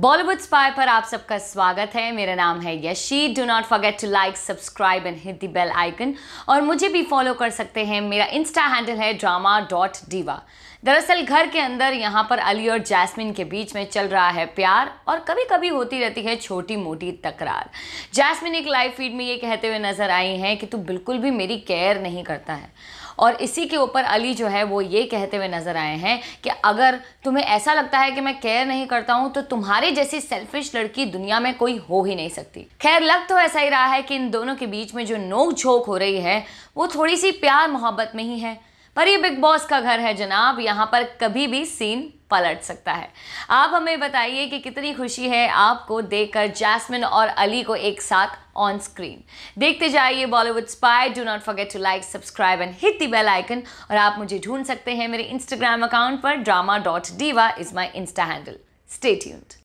Bollywood spy पर आप सबका स्वागत है मेरा नाम है Yashi do not forget to like subscribe and hit the bell icon और मुझे भी फॉलो कर सकते हैं मेरा इंस्टा हैंडल है ड्रामा डॉट डीवा दरअसल घर के अंदर यहाँ पर अली और जैस्मिन के बीच में चल रहा है प्यार और कभी कभी होती रहती है छोटी मोटी तकरार जैस्मिन एक लाइव फीड में ये कहते हुए नजर आई हैं कि तू बिल्कुल भी मेरी केयर नहीं करता है और इसी के ऊपर अली जो है वो ये कहते हुए नज़र आए हैं कि अगर तुम्हें ऐसा लगता है कि मैं केयर नहीं करता हूँ तो तुम्हारे जैसी सेल्फिश लड़की दुनिया में कोई हो ही नहीं सकती खैर लग तो ऐसा ही रहा है कि इन दोनों के बीच में जो नोक झोंक हो रही है वो थोड़ी सी प्यार मोहब्बत में ही है पर ये बिग बॉस का घर है जनाब यहाँ पर कभी भी सीन पलट सकता है आप हमें बताइए कि कितनी खुशी है आपको देखकर जैस्मिन और अली को एक साथ ऑन स्क्रीन देखते जाइए Bollywood spy do not forget to like subscribe and hit the bell icon और आप मुझे ढूंढ सकते हैं मेरे इंस्टाग्राम अकाउंट पर drama dot diva is my insta handle state